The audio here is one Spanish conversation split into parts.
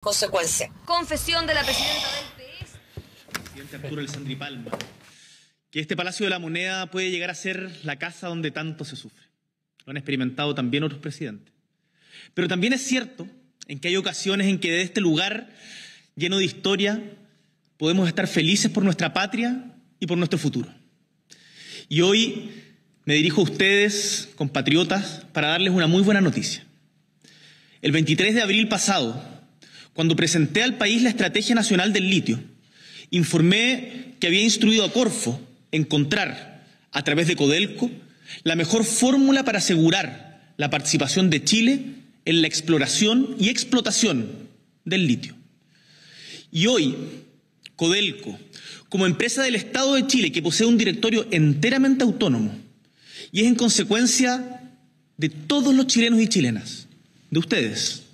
consecuencia. Confesión de la presidenta del PS. E Presidente Arturo Alessandri Palma. Que este Palacio de la Moneda puede llegar a ser la casa donde tanto se sufre. Lo han experimentado también otros presidentes. Pero también es cierto en que hay ocasiones en que de este lugar lleno de historia podemos estar felices por nuestra patria y por nuestro futuro. Y hoy me dirijo a ustedes, compatriotas, para darles una muy buena noticia. El 23 de abril pasado, cuando presenté al país la Estrategia Nacional del Litio, informé que había instruido a Corfo encontrar, a través de Codelco, la mejor fórmula para asegurar la participación de Chile en la exploración y explotación del litio. Y hoy, Codelco, como empresa del Estado de Chile que posee un directorio enteramente autónomo y es en consecuencia de todos los chilenos y chilenas, de ustedes,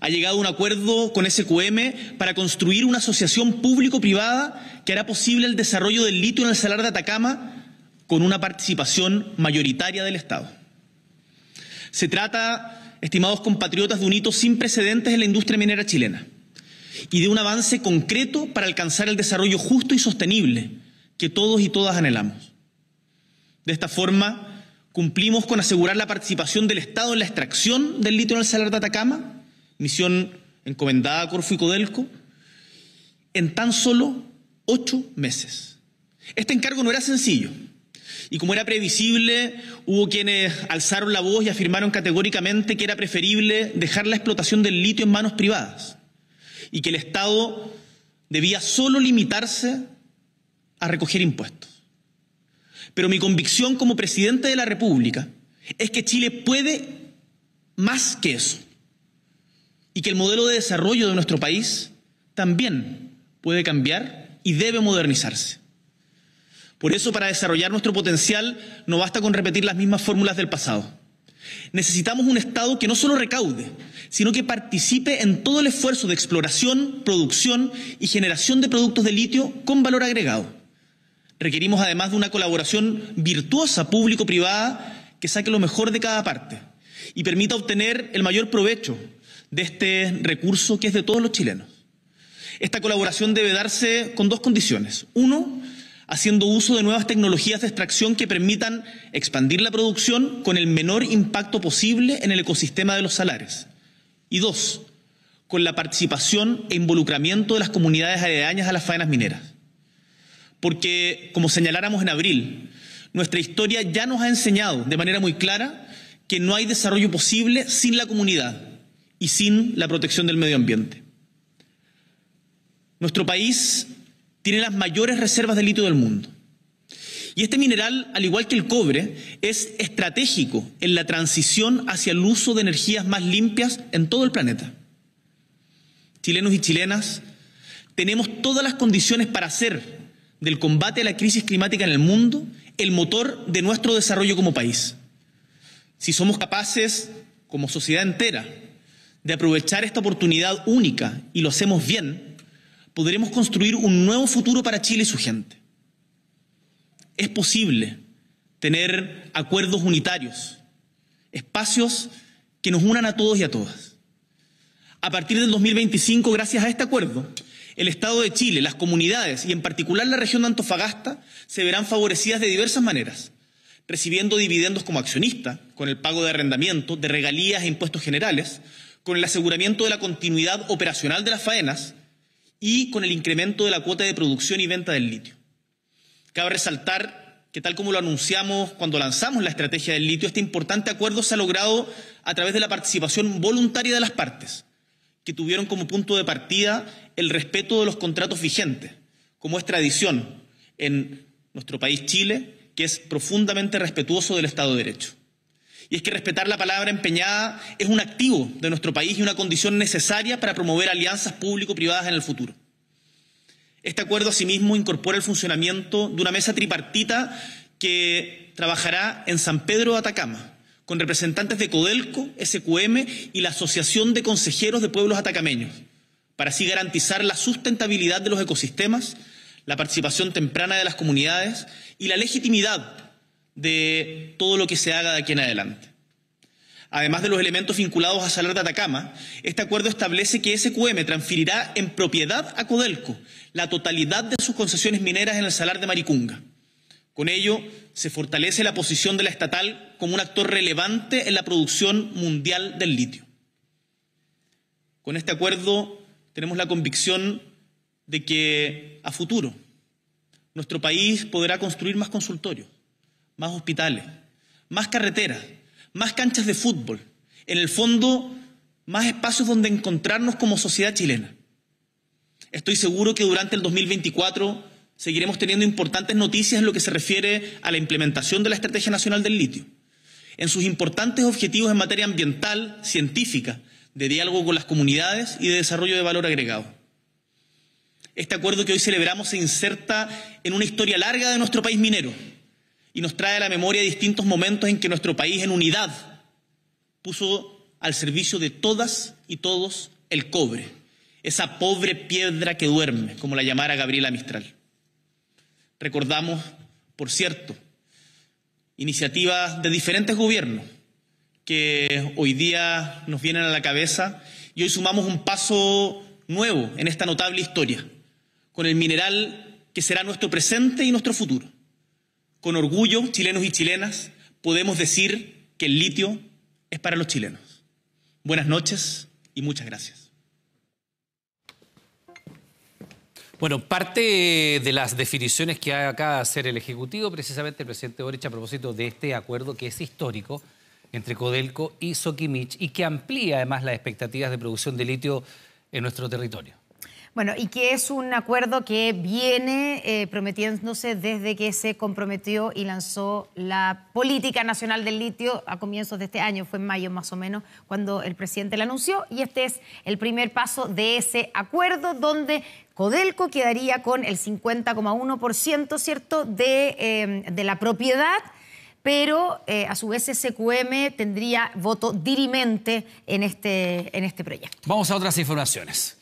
ha llegado a un acuerdo con SQM para construir una asociación público-privada que hará posible el desarrollo del litio en el salar de Atacama con una participación mayoritaria del Estado. Se trata, estimados compatriotas, de un hito sin precedentes en la industria minera chilena y de un avance concreto para alcanzar el desarrollo justo y sostenible que todos y todas anhelamos. De esta forma, cumplimos con asegurar la participación del Estado en la extracción del litio en el salar de Atacama misión encomendada a Corfu y Codelco, en tan solo ocho meses. Este encargo no era sencillo. Y como era previsible, hubo quienes alzaron la voz y afirmaron categóricamente que era preferible dejar la explotación del litio en manos privadas y que el Estado debía solo limitarse a recoger impuestos. Pero mi convicción como presidente de la República es que Chile puede más que eso y que el modelo de desarrollo de nuestro país también puede cambiar y debe modernizarse. Por eso, para desarrollar nuestro potencial, no basta con repetir las mismas fórmulas del pasado. Necesitamos un Estado que no solo recaude, sino que participe en todo el esfuerzo de exploración, producción y generación de productos de litio con valor agregado. Requerimos además de una colaboración virtuosa público-privada que saque lo mejor de cada parte y permita obtener el mayor provecho de este recurso que es de todos los chilenos. Esta colaboración debe darse con dos condiciones. Uno, haciendo uso de nuevas tecnologías de extracción que permitan expandir la producción con el menor impacto posible en el ecosistema de los salares. Y dos, con la participación e involucramiento de las comunidades aledañas a las faenas mineras. Porque, como señaláramos en abril, nuestra historia ya nos ha enseñado de manera muy clara que no hay desarrollo posible sin la comunidad, y sin la protección del medio ambiente. Nuestro país tiene las mayores reservas de litio del mundo. Y este mineral, al igual que el cobre, es estratégico en la transición hacia el uso de energías más limpias en todo el planeta. Chilenos y chilenas, tenemos todas las condiciones para hacer del combate a la crisis climática en el mundo el motor de nuestro desarrollo como país. Si somos capaces, como sociedad entera, de aprovechar esta oportunidad única, y lo hacemos bien, podremos construir un nuevo futuro para Chile y su gente. Es posible tener acuerdos unitarios, espacios que nos unan a todos y a todas. A partir del 2025, gracias a este acuerdo, el Estado de Chile, las comunidades y en particular la región de Antofagasta se verán favorecidas de diversas maneras, recibiendo dividendos como accionista, con el pago de arrendamiento, de regalías e impuestos generales, con el aseguramiento de la continuidad operacional de las faenas y con el incremento de la cuota de producción y venta del litio. Cabe resaltar que tal como lo anunciamos cuando lanzamos la estrategia del litio, este importante acuerdo se ha logrado a través de la participación voluntaria de las partes, que tuvieron como punto de partida el respeto de los contratos vigentes, como es tradición en nuestro país Chile, que es profundamente respetuoso del Estado de Derecho. Y es que respetar la palabra empeñada es un activo de nuestro país y una condición necesaria para promover alianzas público-privadas en el futuro. Este acuerdo, asimismo, incorpora el funcionamiento de una mesa tripartita que trabajará en San Pedro de Atacama, con representantes de Codelco, SQM y la Asociación de Consejeros de Pueblos Atacameños, para así garantizar la sustentabilidad de los ecosistemas, la participación temprana de las comunidades y la legitimidad de todo lo que se haga de aquí en adelante. Además de los elementos vinculados a Salar de Atacama, este acuerdo establece que SQM transferirá en propiedad a Codelco la totalidad de sus concesiones mineras en el Salar de Maricunga. Con ello, se fortalece la posición de la estatal como un actor relevante en la producción mundial del litio. Con este acuerdo tenemos la convicción de que a futuro nuestro país podrá construir más consultorios más hospitales, más carreteras, más canchas de fútbol, en el fondo, más espacios donde encontrarnos como sociedad chilena. Estoy seguro que durante el 2024 seguiremos teniendo importantes noticias en lo que se refiere a la implementación de la Estrategia Nacional del Litio, en sus importantes objetivos en materia ambiental, científica, de diálogo con las comunidades y de desarrollo de valor agregado. Este acuerdo que hoy celebramos se inserta en una historia larga de nuestro país minero, y nos trae a la memoria distintos momentos en que nuestro país en unidad puso al servicio de todas y todos el cobre, esa pobre piedra que duerme, como la llamara Gabriela Mistral. Recordamos, por cierto, iniciativas de diferentes gobiernos que hoy día nos vienen a la cabeza y hoy sumamos un paso nuevo en esta notable historia, con el mineral que será nuestro presente y nuestro futuro. Con orgullo, chilenos y chilenas, podemos decir que el litio es para los chilenos. Buenas noches y muchas gracias. Bueno, parte de las definiciones que ha acá hacer el Ejecutivo, precisamente el presidente Boric, a propósito de este acuerdo que es histórico entre Codelco y Soquimich y que amplía además las expectativas de producción de litio en nuestro territorio. Bueno, y que es un acuerdo que viene eh, prometiéndose desde que se comprometió y lanzó la Política Nacional del Litio a comienzos de este año, fue en mayo más o menos, cuando el presidente la anunció, y este es el primer paso de ese acuerdo donde Codelco quedaría con el 50,1%, ¿cierto?, eh, de, la propiedad pero eh, a su vez SQM tendría voto dirimente en este, en este proyecto. Vamos a otras informaciones.